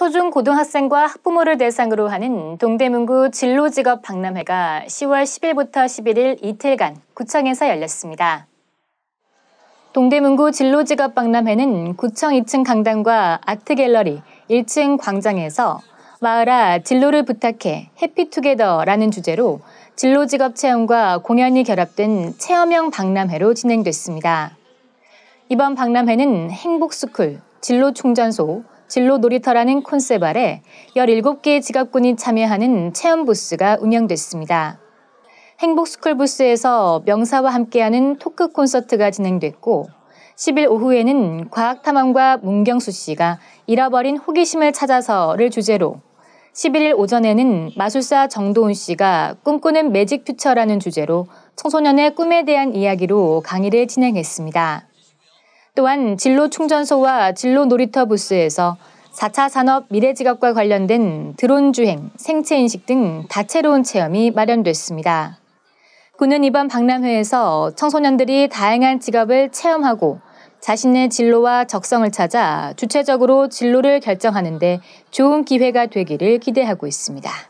초중 고등학생과 학부모를 대상으로 하는 동대문구 진로직업 박람회가 10월 10일부터 11일 이틀간 구청에서 열렸습니다. 동대문구 진로직업 박람회는 구청 2층 강당과 아트갤러리 1층 광장에서 마을아 진로를 부탁해 해피투게더라는 주제로 진로직업 체험과 공연이 결합된 체험형 박람회로 진행됐습니다. 이번 박람회는 행복스쿨, 진로충전소, 진로 놀이터라는 콘셉트 아래 17개의 지각군이 참여하는 체험 부스가 운영됐습니다. 행복스쿨 부스에서 명사와 함께하는 토크 콘서트가 진행됐고 10일 오후에는 과학탐험과 문경수 씨가 잃어버린 호기심을 찾아서를 주제로 11일 오전에는 마술사 정도훈 씨가 꿈꾸는 매직 퓨처라는 주제로 청소년의 꿈에 대한 이야기로 강의를 진행했습니다. 또한 진로 충전소와 진로 놀이터 부스에서 4차 산업 미래 지각과 관련된 드론 주행, 생체 인식 등 다채로운 체험이 마련됐습니다. 군은 이번 박람회에서 청소년들이 다양한 직업을 체험하고 자신의 진로와 적성을 찾아 주체적으로 진로를 결정하는데 좋은 기회가 되기를 기대하고 있습니다.